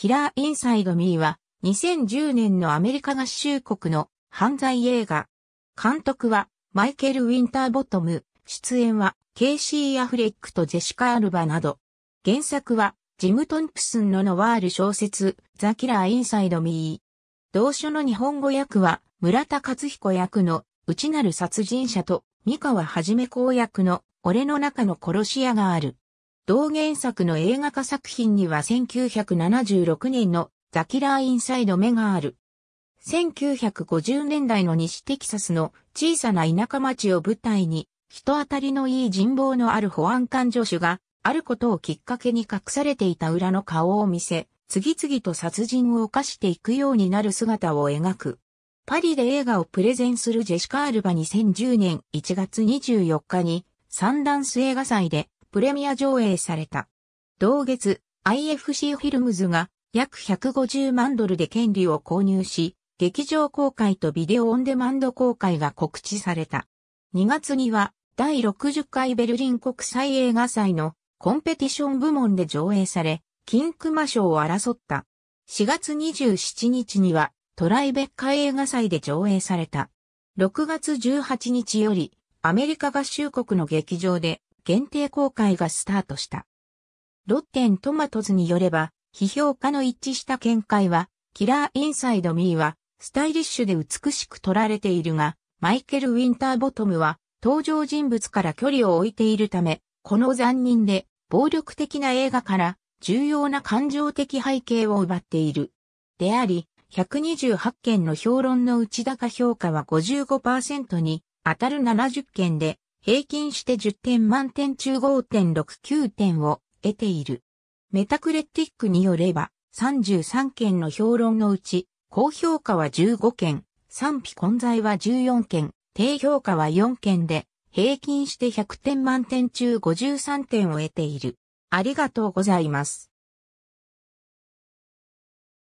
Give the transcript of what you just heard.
キラー・インサイド・ミーは2010年のアメリカ合衆国の犯罪映画。監督はマイケル・ウィンターボトム、出演はケイシー・アフレックとジェシカ・アルバなど。原作はジム・トンプスンのノワール小説ザ・キラー・インサイド・ミー。同書の日本語訳は村田勝彦役の内なる殺人者と三河はじめ公役の俺の中の殺し屋がある。同原作の映画化作品には1976年のザキラーインサイド目がある。1950年代の西テキサスの小さな田舎町を舞台に、人当たりのいい人望のある保安官助手が、あることをきっかけに隠されていた裏の顔を見せ、次々と殺人を犯していくようになる姿を描く。パリで映画をプレゼンするジェシカ・アルバ2010年1月24日に、サンダンス映画祭でプレミア上映された。同月、IFC フィルムズが約150万ドルで権利を購入し、劇場公開とビデオオンデマンド公開が告知された。2月には第60回ベルリン国際映画祭のコンペティション部門で上映され、金熊賞を争った。4月27日にはトライベッカ映画祭で上映された。6月18日よりアメリカ合衆国の劇場で限定公開がスタートした。ロッテントマトズによれば、批評家の一致した見解は、キラーインサイドミーは、スタイリッシュで美しく撮られているが、マイケル・ウィンターボトムは、登場人物から距離を置いているため、この残忍で、暴力的な映画から、重要な感情的背景を奪っている。であり、128件の評論の内高評価は55%に、当たる70件で、平均して10点満点中5.69点を得ている。メタクレティックによれば、33件の評論のうち、高評価は15件、賛否混在は14件、低評価は4件で、平均して100点満点中53点を得ている。ありがとうございます。